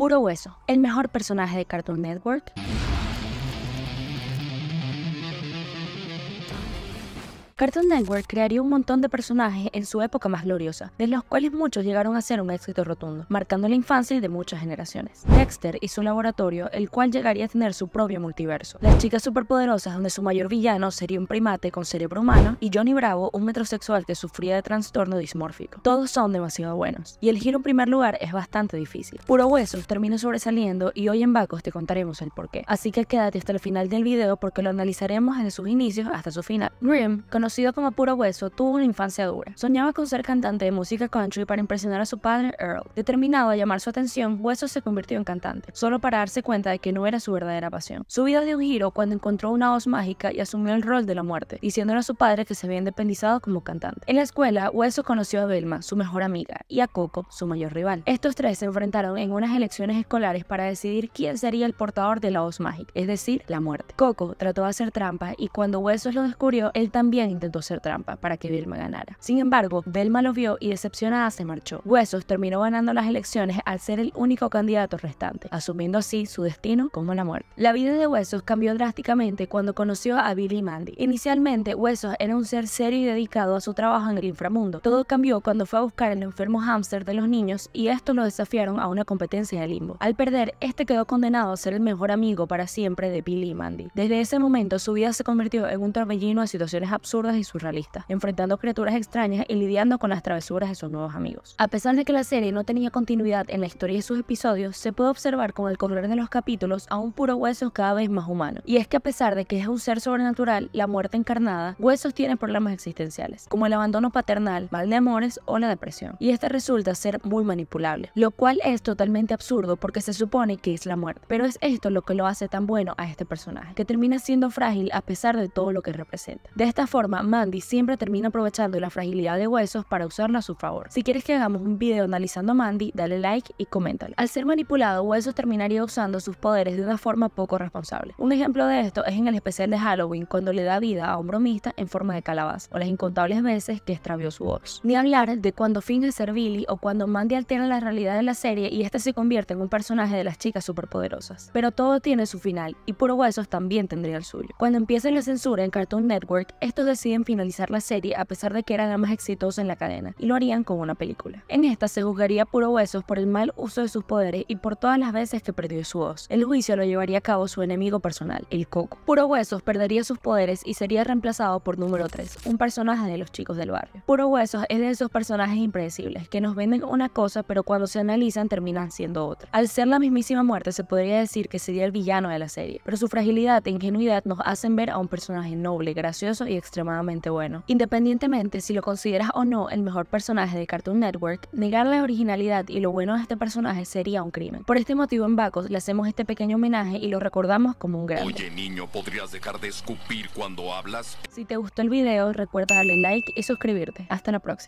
Puro Hueso, el mejor personaje de Cartoon Network. Cartoon Network crearía un montón de personajes en su época más gloriosa, de los cuales muchos llegaron a ser un éxito rotundo, marcando la infancia de muchas generaciones. Dexter y su laboratorio, el cual llegaría a tener su propio multiverso. Las chicas superpoderosas, donde su mayor villano sería un primate con cerebro humano, y Johnny Bravo, un metrosexual que sufría de trastorno dismórfico. Todos son demasiado buenos, y el giro en primer lugar es bastante difícil. Puro Huesos termina sobresaliendo y hoy en Bacos te contaremos el porqué. Así que quédate hasta el final del video porque lo analizaremos desde sus inicios hasta su final. Conocido como Puro Hueso, tuvo una infancia dura. Soñaba con ser cantante de música country para impresionar a su padre Earl. Determinado a llamar su atención, Hueso se convirtió en cantante, solo para darse cuenta de que no era su verdadera pasión. Su vida dio un giro cuando encontró una voz mágica y asumió el rol de la muerte, diciéndole a su padre que se había independizado como cantante. En la escuela, Hueso conoció a Velma, su mejor amiga, y a Coco, su mayor rival. Estos tres se enfrentaron en unas elecciones escolares para decidir quién sería el portador de la voz mágica, es decir, la muerte. Coco trató de hacer trampa y cuando Huesos lo descubrió, él también intentó hacer trampa para que Vilma ganara. Sin embargo, Velma lo vio y decepcionada se marchó. Huesos terminó ganando las elecciones al ser el único candidato restante, asumiendo así su destino como la muerte. La vida de Huesos cambió drásticamente cuando conoció a Billy Mandy. Inicialmente, Huesos era un ser serio y dedicado a su trabajo en el inframundo. Todo cambió cuando fue a buscar el enfermo hámster de los niños y esto lo desafiaron a una competencia de limbo. Al perder, este quedó condenado a ser el mejor amigo para siempre de Billy y Mandy. Desde ese momento, su vida se convirtió en un torbellino de situaciones absurdas y surrealistas, enfrentando criaturas extrañas y lidiando con las travesuras de sus nuevos amigos. A pesar de que la serie no tenía continuidad en la historia de sus episodios, se puede observar con el correr de los capítulos a un puro hueso cada vez más humano. Y es que a pesar de que es un ser sobrenatural, la muerte encarnada, Huesos tiene problemas existenciales, como el abandono paternal, mal de amores o la depresión. Y este resulta ser muy manipulable, lo cual es totalmente absurdo porque se supone que es la muerte. Pero es esto lo que lo hace tan bueno a este personaje, que termina siendo frágil a pesar de todo lo que representa. De esta forma, Mandy siempre termina aprovechando la fragilidad de huesos para usarla a su favor. Si quieres que hagamos un video analizando a Mandy, dale like y coméntalo. Al ser manipulado, Huesos terminaría usando sus poderes de una forma poco responsable. Un ejemplo de esto es en el especial de Halloween, cuando le da vida a un bromista en forma de calabaza, o las incontables veces que extravió su voz. Ni hablar de cuando finge ser Billy o cuando Mandy altera la realidad de la serie y esta se convierte en un personaje de las chicas superpoderosas. Pero todo tiene su final, y Puro Huesos también tendría el suyo. Cuando empieza la censura en Cartoon Network, estos deciden finalizar la serie a pesar de que eran la más exitosos en la cadena, y lo harían con una película. En esta se juzgaría Puro Huesos por el mal uso de sus poderes y por todas las veces que perdió su voz. El juicio lo llevaría a cabo su enemigo personal, el Coco. Puro Huesos perdería sus poderes y sería reemplazado por Número 3, un personaje de los chicos del barrio. Puro Huesos es de esos personajes impredecibles, que nos venden una cosa pero cuando se analizan terminan siendo otra. Al ser la mismísima muerte se podría decir que sería el villano de la serie, pero su fragilidad e ingenuidad nos hacen ver a un personaje noble, gracioso y extremadamente bueno. Independientemente si lo consideras o no el mejor personaje de Cartoon Network, negar la originalidad y lo bueno de este personaje sería un crimen. Por este motivo en Bacos le hacemos este pequeño homenaje y lo recordamos como un gran. Oye niño, ¿podrías dejar de escupir cuando hablas? Si te gustó el video, recuerda darle like y suscribirte. Hasta la próxima.